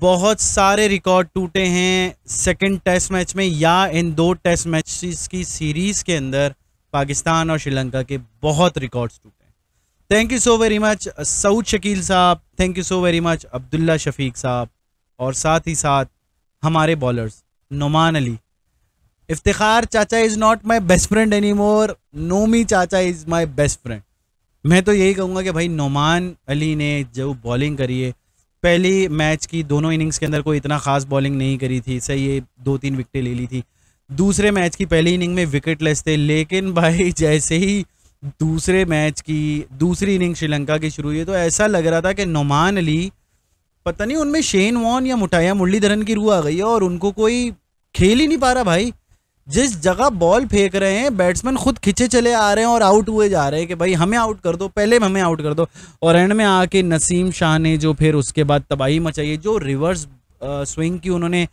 बहुत सारे रिकॉर्ड टूटे हैं सेकंड टेस्ट मैच में या इन दो टेस्ट मैचेस की सीरीज़ के अंदर पाकिस्तान और श्रीलंका के बहुत रिकॉर्ड्स टूटे हैं thank you so very much Saud Shakeel साहब thank you so very much Abdullah Shafique साहब और साथ ही साथ हमारे बॉलर्स नुमान अली इफ्तार चाचा is not my best friend any more Nomi चाचा इज़ माई बेस्ट फ्रेंड मैं तो यही कहूँगा कि भाई नुमान अली ने जो बॉलिंग करी है पहले मैच की दोनों इनिंग्स के अंदर कोई इतना खास बॉलिंग नहीं करी थी सही ये दो तीन विकटें ले ली थी दूसरे मैच की पहली इनिंग में विकेट लेस थे लेकिन भाई जैसे ही दूसरे मैच की दूसरी इनिंग श्रीलंका की शुरू हुई तो ऐसा लग रहा था कि नुमान अली पता नहीं उनमें शेन वॉन या मुठाया मुरलीधरन की रूह आ गई है और उनको कोई खेल ही नहीं पा रहा भाई जिस जगह बॉल फेंक रहे हैं बैट्समैन खुद खिंचे चले आ रहे हैं और आउट हुए जा रहे हैं कि भाई हमें आउट कर दो पहले हमें आउट कर दो और एंड में आके नसीम शाह ने जो फिर उसके बाद तबाही मचाई जो रिवर्स स्विंग की उन्होंने